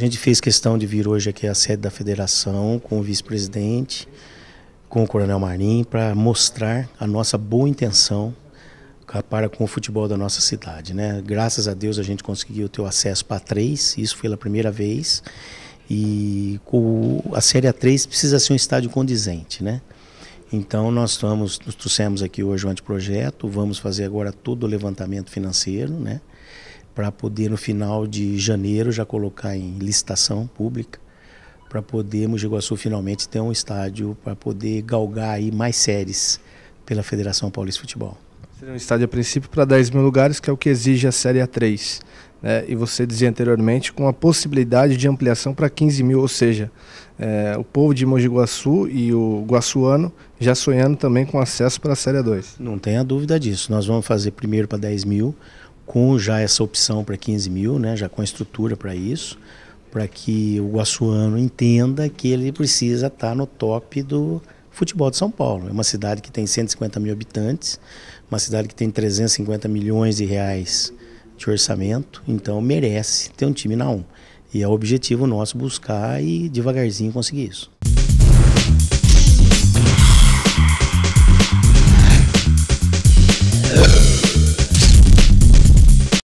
gente fez questão de vir hoje aqui à sede da federação com o vice-presidente, com o coronel Marim, para mostrar a nossa boa intenção para com o futebol da nossa cidade. Né? Graças a Deus a gente conseguiu ter o acesso para três, isso foi pela primeira vez. E a Série A3 precisa ser um estádio condizente. Né? Então nós estamos, trouxemos aqui hoje o anteprojeto, vamos fazer agora todo o levantamento financeiro. Né? para poder no final de janeiro já colocar em licitação pública para poder Mogi Guaçu finalmente ter um estádio para poder galgar aí mais séries pela Federação Paulista de Futebol. Seria um estádio a princípio para 10 mil lugares, que é o que exige a Série A3. Né? E você dizia anteriormente, com a possibilidade de ampliação para 15 mil, ou seja, é, o povo de Mogi Guaçu e o guaçuano já sonhando também com acesso para a Série A2. Não tenha dúvida disso. Nós vamos fazer primeiro para 10 mil, com já é essa opção para 15 mil, né, já com a estrutura para isso, para que o guaçuano entenda que ele precisa estar no top do futebol de São Paulo. É uma cidade que tem 150 mil habitantes, uma cidade que tem 350 milhões de reais de orçamento, então merece ter um time na 1. E é o objetivo nosso buscar e devagarzinho conseguir isso.